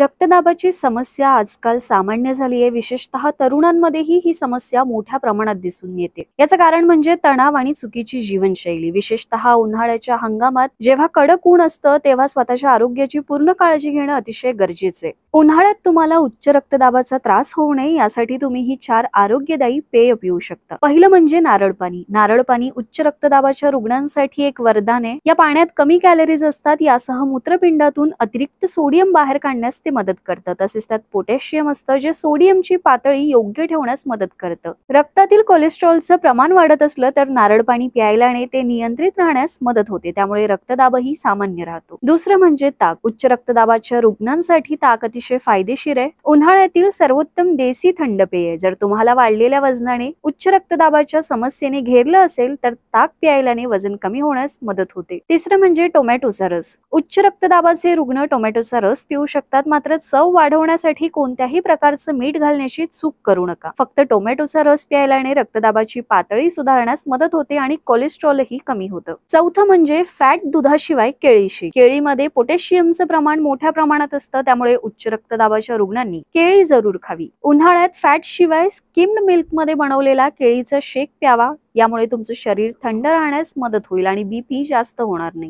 रक्तदाबाची समस्या आजकाल सामान्य झाली आहे विशेषतः तरुणांमध्येही ही समस्या मोठ्या प्रमाणात दिसून येते याचं कारण म्हणजे तणाव आणि चुकीची जीवनशैली विशेषतः उन्हाळ्याच्या हंगामात जेव्हा कडक ऊन असतं तेव्हा स्वतःच्या आरोग्याची पूर्ण काळजी घेणं अतिशय गरजेचे उन्हाळ्यात तुम्हाला उच्च रक्तदाबाचा त्रास होऊ नये यासाठी तुम्ही ही चार आरोग्यदायी पेय पिऊ शकता पहिलं म्हणजे नारळ पाणी नारळ पाणी उच्च रक्तदाबाच्या रुग्णांसाठी एक वरदान आहे या पाण्यात कमी कॅलरीज असतात यासह मूत्रपिंडातून अतिरिक्त सोडियम बाहेर काढण्यास ते मदत करतं तसेच त्यात पोटॅशियम असतं जे सोडियमची पातळी योग्य ठेवण्यास मदत करतं रक्तातील कोलेस्ट्रॉलचं प्रमाण वाढत असलं तर नारळ पाणी प्यायल्याने ते नियंत्रित राहण्यास मदत होते त्यामुळे रक्तदाबही सामान्य राहतो दुसरं म्हणजे ताक उच्च रक्तदाबाच्या रुग्णांसाठी ताक अतिशय फायदेशीर आहे उन्हाळ्यातील सर्वोत्तम देसी थंड पेय जर तुम्हाला वाढलेल्या वजनाने उच्च रक्तदाबाच्या समस्येने घेरलं असेल तर ताक प्यायल्याने वजन कमी होण्यास मदत होते तिसरं म्हणजे टोमॅटोचा रस उच्च रक्तदाबाचे रुग्ण टोमॅटोचा रस पिऊ शकतात मात्र चव वाढवण्यासाठी कोणत्याही प्रकारचं मीठ घालण्याची चूक करू नका फक्त टोमॅटोचा रस प्यायल्याने रक्तदाबाची पातळी सुधारण्यास मदत होते आणि कोलेस्ट्रॉलही कमी होतं चौथं म्हणजे फॅट दुधाशिवाय केळीशी केळीमध्ये पोटॅशियमचं प्रमाण मोठ्या प्रमाणात असतं त्यामुळे उच्च रक्तदाबाच्या रुग्णांनी केळी जरूर खावी उन्हाळ्यात फॅट शिवाय स्किम्ड मिल्क मध्ये बनवलेला केळीचा शेक प्यावा यामुळे तुमचं शरीर थंड राहण्यास मदत होईल आणि बीपी जास्त होणार नाही